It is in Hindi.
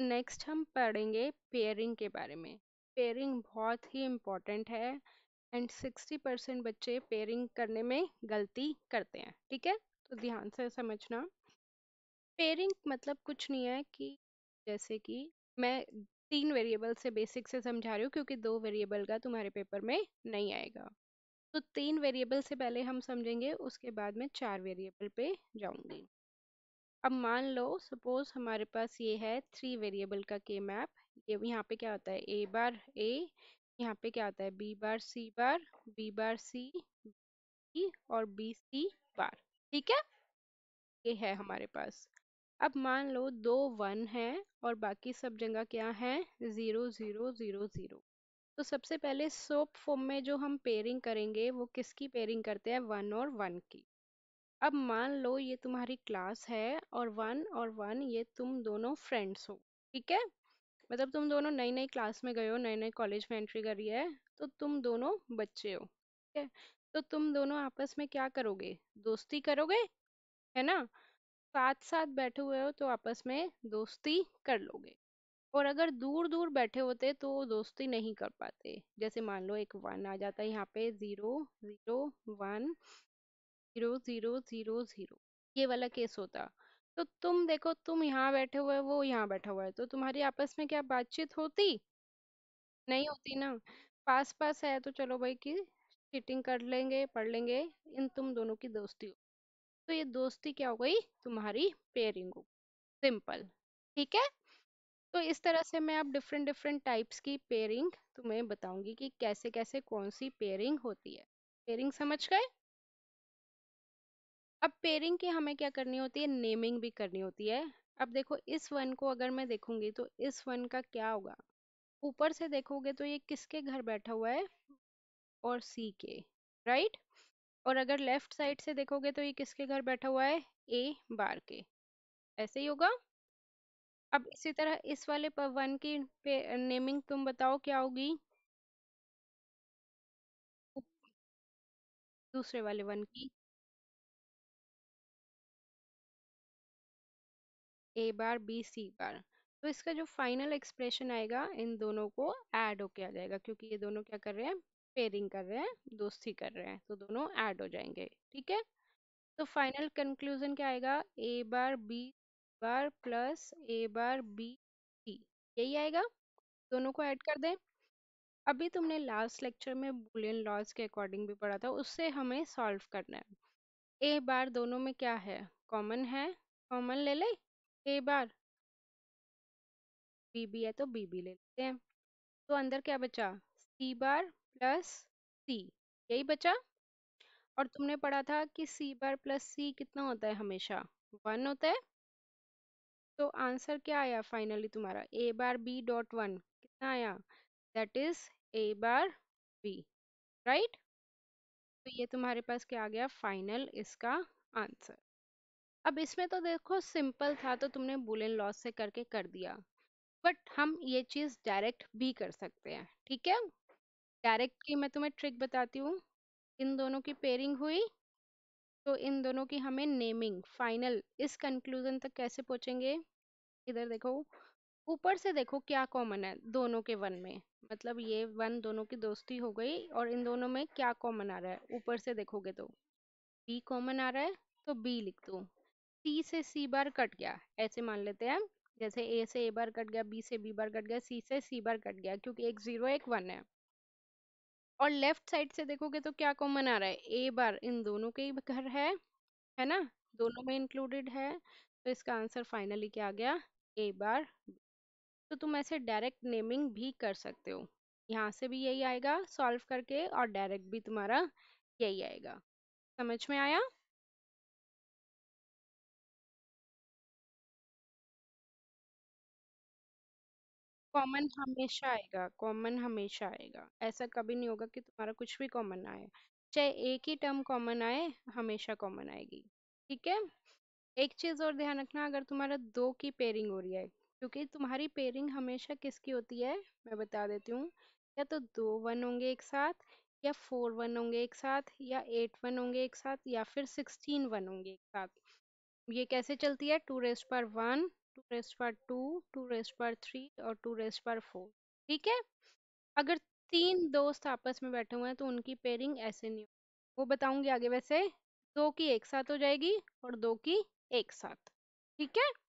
नेक्स्ट हम पढ़ेंगे पेयरिंग के बारे में पेयरिंग बहुत ही इम्पॉर्टेंट है एंड सिक्सटी परसेंट बच्चे पेयरिंग करने में गलती करते हैं ठीक है तो ध्यान से समझना पेयरिंग मतलब कुछ नहीं है कि जैसे कि मैं तीन वेरिएबल से बेसिक से समझा रही हूँ क्योंकि दो वेरिएबल का तुम्हारे पेपर में नहीं आएगा तो तीन वेरिएबल से पहले हम समझेंगे उसके बाद में चार वेरिएबल पे जाऊंगी अब मान लो सपोज हमारे पास ये है थ्री वेरिएबल का के मैप ये यहाँ पे क्या होता है ए बार ए यहाँ पे क्या होता है B bar C bar B bar C B और बी सी बार ठीक है ये है हमारे पास अब मान लो दो वन है और बाकी सब जगह क्या है ज़ीरो ज़ीरो ज़ीरो ज़ीरो तो सबसे पहले सोप फॉर्म में जो हम पेयरिंग करेंगे वो किसकी पेयरिंग करते हैं वन और वन की अब मान लो ये तुम्हारी क्लास है और वन और वन ये तुम दोनों फ्रेंड्स हो ठीक है मतलब तुम दोनों नई नई क्लास में गए हो नए नए कॉलेज में एंट्री करी है तो तुम दोनों बच्चे हो ठीक है तो तुम दोनों आपस में क्या करोगे दोस्ती करोगे है ना साथ साथ बैठे हुए हो तो आपस में दोस्ती कर लोगे और अगर दूर दूर बैठे होते तो दोस्ती नहीं कर पाते जैसे मान लो एक वन आ जाता है यहाँ पे zero zero one zero zero zero zero ये वाला केस होता तो तुम देखो तुम यहाँ बैठे हुए वो यहाँ बैठा हुआ है तो तुम्हारी आपस में क्या बातचीत होती नहीं होती ना पास पास है तो चलो भाई कि चीटिंग कर लेंगे पढ़ लेंगे इन तुम दोनों की दोस्ती हो तो ये दोस्ती क्या हो गई तुम्हारी पेयरिंग हो सिंपल ठीक है तो इस तरह से मैं आप डिफरेंट डिफरेंट टाइप्स की पेयरिंग तुम्हें बताऊंगी कि कैसे कैसे कौन सी पेयरिंग होती है पेयरिंग समझ गए अब पेयरिंग की हमें क्या करनी होती है नेमिंग भी करनी होती है अब देखो इस वन को अगर मैं देखूंगी तो इस वन का क्या होगा ऊपर से देखोगे तो ये किसके घर बैठा हुआ है और सी के राइट और अगर लेफ्ट साइड से देखोगे तो ये किसके घर बैठा हुआ है ए बार के ऐसे ही होगा अब इसी तरह इस वाले वन की नेमिंग तुम बताओ क्या होगी दूसरे वाले वन की ए बार बी सी बार तो इसका जो फाइनल एक्सप्रेशन आएगा इन दोनों को ऐड हो किया जाएगा क्योंकि ये दोनों क्या कर रहे हैं पेयरिंग कर रहे हैं दोस्ती कर रहे हैं तो दोनों ऐड हो जाएंगे ठीक है तो फाइनल कंक्लूजन क्या आएगा A bar B bar plus A bar B C यही आएगा दोनों को ऐड कर दें अभी तुमने लास्ट लेक्चर में बुलियन लॉज के अकॉर्डिंग भी पढ़ा था उससे हमें सॉल्व करना है ए बार दोनों में क्या है कॉमन है कॉमन ले ले कई बार बी बी है तो बी बी ले लेते हैं तो अंदर क्या बचा सी बार प्लस सी यही बचा और तुमने पढ़ा था कि सी बार प्लस सी कितना होता है हमेशा वन होता है तो आंसर क्या आया फाइनली तुम्हारा A bar B dot one कितना आया that is A bar B right तो ये तुम्हारे पास क्या आ गया फाइनल इसका आंसर अब इसमें तो देखो सिंपल था तो तुमने बुलेन लॉस से करके कर दिया बट हम ये चीज़ डायरेक्ट भी कर सकते हैं ठीक है डायरेक्ट की मैं तुम्हें ट्रिक बताती हूँ इन दोनों की पेयरिंग हुई तो इन दोनों की हमें नेमिंग फाइनल इस कंक्लूजन तक कैसे पहुँचेंगे इधर देखो ऊपर से देखो क्या कॉमन है दोनों के वन में मतलब ये वन दोनों की दोस्ती हो गई और इन दोनों में क्या कॉमन आ रहा है ऊपर से देखोगे तो बी कॉमन आ रहा है तो बी लिख दो टी से सी बार कट गया ऐसे मान लेते हैं जैसे ए से ए बार कट गया बी से बी बार कट गया सी से सी बार कट गया क्योंकि एक जीरो एक वन है और लेफ्ट साइड से देखोगे तो क्या कॉमन आ रहा है ए बार इन दोनों के ही घर है है ना दोनों में इंक्लूडेड है तो इसका आंसर फाइनली क्या आ गया ए बार तो तुम ऐसे डायरेक्ट नेमिंग भी कर सकते हो यहाँ से भी यही आएगा सॉल्व करके और डायरेक्ट भी तुम्हारा यही आएगा समझ में आया कॉमन हमेशा आएगा कॉमन हमेशा आएगा ऐसा कभी नहीं होगा कि तुम्हारा कुछ भी कॉमन आए चाहे एक ही टर्म कॉमन आए हमेशा कॉमन आएगी ठीक है एक चीज़ और ध्यान रखना अगर तुम्हारा दो की पेयरिंग हो रही है क्योंकि तुम्हारी पेयरिंग हमेशा किसकी होती है मैं बता देती हूँ या तो दो वन होंगे एक साथ या फोर वन होंगे एक साथ या एट वन होंगे एक साथ या फिर सिक्सटीन वन होंगे एक साथ ये कैसे चलती है टू रेस्ट पर वन टू रेस्ट पर टू टू रेस्ट पर थ्री और टू रेस्ट पर फोर ठीक है अगर तीन दोस्त आपस में बैठे हुए हैं तो उनकी पेयरिंग ऐसे नहीं वो बताऊंगी आगे वैसे दो की एक साथ हो जाएगी और दो की एक साथ ठीक है